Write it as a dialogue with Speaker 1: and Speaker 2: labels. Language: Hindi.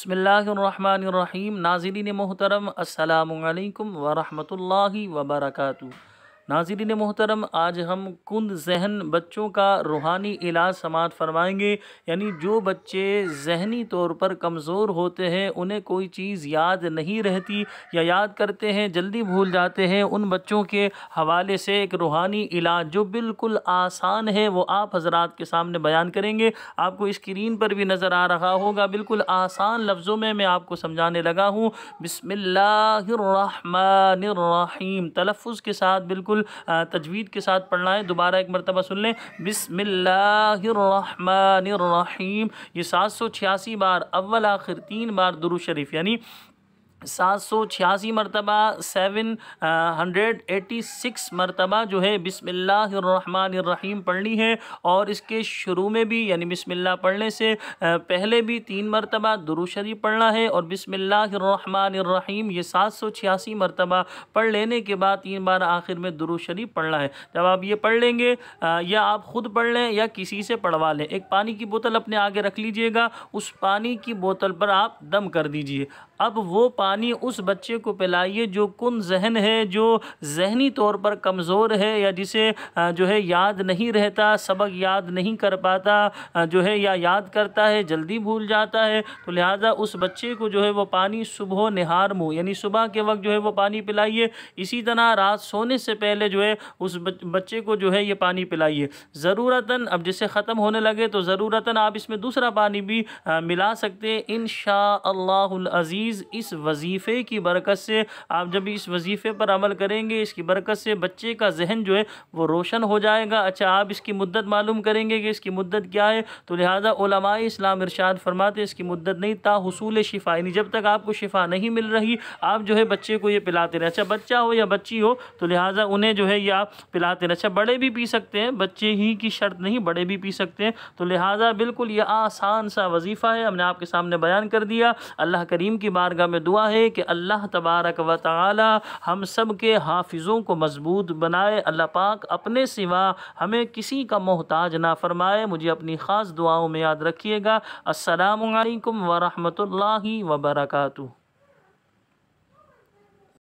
Speaker 1: बसमीम नाजरीन मोहतरम अल्लाम वरहमल वबरकू नाजरीन मोहतरम आज हम कुंद जहन बच्चों का रूहानी इलाज समात फरमाएंगे यानी जो बच्चे जहनी तौर पर कमज़ोर होते हैं उन्हें कोई चीज़ याद नहीं रहती या याद करते हैं जल्दी भूल जाते हैं उन बच्चों के हवाले से एक रूहानी इलाज जो बिल्कुल आसान है वो आप हजरात के सामने बयान करेंगे आपको स्क्रीन पर भी नज़र आ रहा होगा बिल्कुल आसान लफ्ज़ों में मैं आपको समझाने लगा हूँ बिसमीम तलफ़ के साथ बिल्कुल बिल्कुल तजवीद के साथ पढ़ना है दोबारा एक मरतबा सुन लें बिसमिल्लाम ये सात सौ छियासी बार अव्वल आखिर तीन बार दुरुशरीफ यानी सात सौ छियासी मरतबा सेवन हंड्रेड एटी सिक्स मरतबा जो है बिसमिल्लाम पढ़नी है और इसके शुरू में भी यानी बिसमिल्ला पढ़ने से पहले भी तीन मरतबा दुरुशरी पढ़ना है और बिसमिल्लाम ये सात सौ छियासी मरतबा पढ़ लेने के बाद तीन बार आखिर में दुरुशरी पढ़ना है जब आप ये पढ़ लेंगे या आप ख़ुद पढ़ लें या किसी से पढ़वा लें एक पानी की बोतल अपने आगे रख लीजिएगा उस पानी की बोतल पर आप दम कर दीजिए अब वो पानी उस बच्चे को पिलाइए जो कन जहन है जो जहनी तौर पर कमज़ोर है या जिसे जो है याद नहीं रहता सबक याद नहीं कर पाता जो है या याद करता है जल्दी भूल जाता है तो लिहाजा उस बच्चे को जो है वो पानी सुबह नहार मुँह यानी सुबह के वक्त जो है वो पानी पिलाइए इसी तरह रात सोने से पहले जो है उस बच्चे को जो है ये पानी पिलाइए ज़रूरता अब जैसे ख़त्म होने लगे तो ज़रूरता आप इसमें दूसरा पानी भी मिला सकते हैं इन शाह अजीज़ चीज़ इस वजीफ़े की बरकत से आप जब इस वजीफ़े पर अमल करेंगे इसकी बरकत से बच्चे का जहन जो है वो रोशन हो जाएगा अच्छा आप इसकी मुद्दत मालूम करेंगे कि इसकी मुद्दत क्या है तो लिहाजा इस्लाम इरशाद फरमाते इसकी मुद्दत नहीं ता हसूल शिफा यानी जब तक आपको शिफा नहीं मिल रही आप जो है बच्चे को ये पिलाते रहें अच्छा बच्चा हो या बच्ची हो तो लिहाजा उन्हें जो है ये आप पिलाते रहे अच्छा बड़े भी पी सकते हैं बच्चे ही की शर्त नहीं बड़े भी पी सकते हैं तो लिहाजा बिल्कुल ये आसान सा वजीफ़ा है हमने आपके सामने बयान कर दिया अल्लाह करीम की बारगाह में दुआ है कि अल्लाह तबारक व ताली हम सब के हाफिज़ों को मजबूत बनाए अल्लाह पाक अपने सिवा हमें किसी का मोहताज ना फरमाए मुझे अपनी ख़ास दुआओं में याद रखिएगा असलकम वरहमल वबरकू